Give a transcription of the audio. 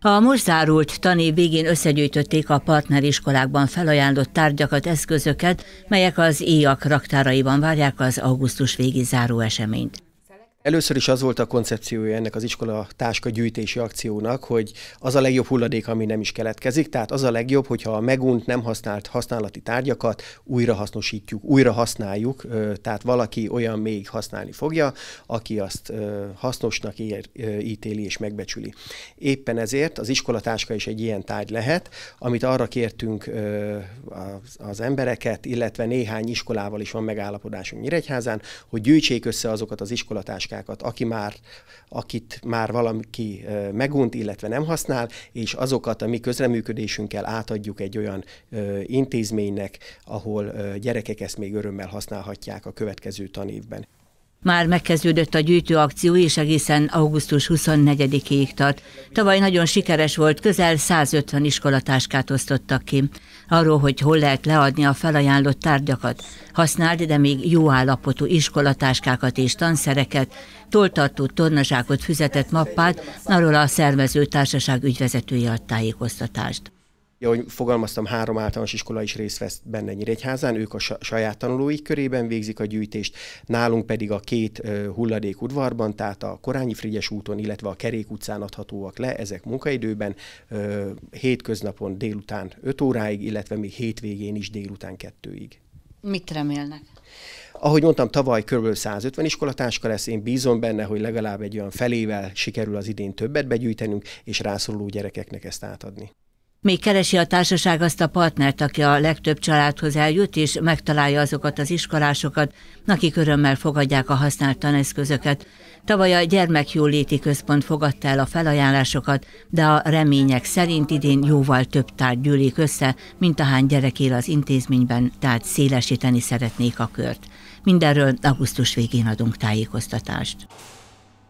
A most zárult tanév végén összegyűjtötték a partneriskolákban felajánlott tárgyakat, eszközöket, melyek az éjak raktáraiban várják az augusztus végi záró eseményt. Először is az volt a koncepciója ennek az iskola táska gyűjtési akciónak, hogy az a legjobb hulladék, ami nem is keletkezik, tehát az a legjobb, hogyha a megunt, nem használt használati tárgyakat újra hasznosítjuk, újra használjuk, tehát valaki olyan még használni fogja, aki azt hasznosnak ér, ítéli és megbecsüli. Éppen ezért az iskolatáska is egy ilyen tárgy lehet, amit arra kértünk az embereket, illetve néhány iskolával is van megállapodásunk Nyíregyházán, hogy gyűjtsék össze azokat az iskolatáskákat, technikákat, aki már, akit már valaki megunt, illetve nem használ, és azokat a mi közreműködésünkkel átadjuk egy olyan intézménynek, ahol gyerekek ezt még örömmel használhatják a következő tanévben. Már megkezdődött a gyűjtőakció, és egészen augusztus 24-ig tart. Tavaly nagyon sikeres volt, közel 150 iskolatáskát osztottak ki. Arról, hogy hol lehet leadni a felajánlott tárgyakat. Használd, de még jó állapotú iskolatáskákat és tanszereket, toltartó tornazsákot, füzetett mappát, arról a szervező társaság ügyvezetője a tájékoztatást. Ja, fogalmaztam, három általános iskola is részt vesz benne Nyíregyházán, ők a saját tanulói körében végzik a gyűjtést, nálunk pedig a két hulladék udvarban, tehát a Korányi Frigyes úton, illetve a Kerék utcán adhatóak le, ezek munkaidőben, hétköznapon délután 5 óráig, illetve még hétvégén is délután kettőig. Mit remélnek? Ahogy mondtam, tavaly kb. 150 iskolatáska lesz, én bízom benne, hogy legalább egy olyan felével sikerül az idén többet begyűjtenünk, és rászoruló gyerekeknek ezt átadni. Még keresi a társaság azt a partnert, aki a legtöbb családhoz eljut, és megtalálja azokat az iskolásokat, akik örömmel fogadják a használt taneszközöket. Tavaly a Gyermekjóléti Központ fogadta el a felajánlásokat, de a remények szerint idén jóval több tárgy gyűlik össze, mint ahány gyerek él az intézményben, tehát szélesíteni szeretnék a kört. Mindenről augusztus végén adunk tájékoztatást.